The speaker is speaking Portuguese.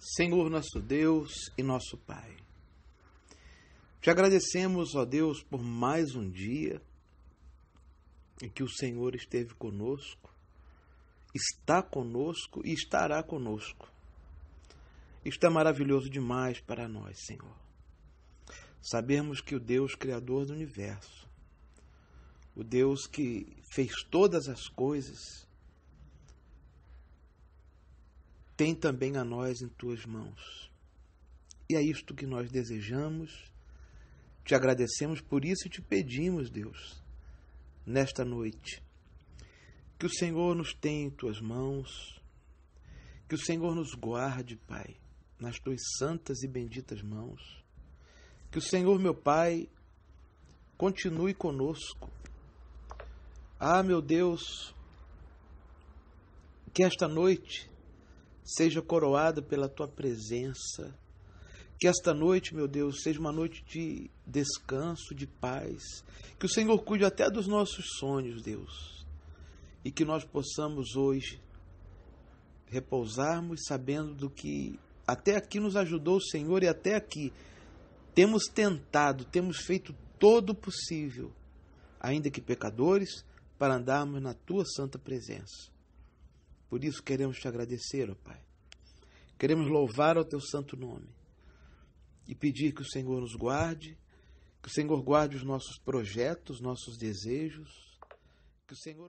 Senhor nosso Deus e nosso Pai. Te agradecemos, ó Deus, por mais um dia em que o Senhor esteve conosco, está conosco e estará conosco. Isto é maravilhoso demais para nós, Senhor. Sabemos que o Deus Criador do universo, o Deus que fez todas as coisas, tem também a nós em tuas mãos. E é isto que nós desejamos. Te agradecemos por isso e te pedimos, Deus, nesta noite, que o Senhor nos tenha em tuas mãos, que o Senhor nos guarde, Pai, nas tuas santas e benditas mãos. Que o Senhor, meu Pai, continue conosco. Ah, meu Deus, que esta noite seja coroada pela tua presença. Que esta noite, meu Deus, seja uma noite de descanso, de paz. Que o Senhor cuide até dos nossos sonhos, Deus. E que nós possamos hoje repousarmos sabendo do que até aqui nos ajudou o Senhor e até aqui temos tentado, temos feito todo o possível, ainda que pecadores, para andarmos na tua santa presença. Por isso queremos te agradecer, ó Pai Queremos louvar o teu santo nome e pedir que o Senhor nos guarde, que o Senhor guarde os nossos projetos, nossos desejos, que o Senhor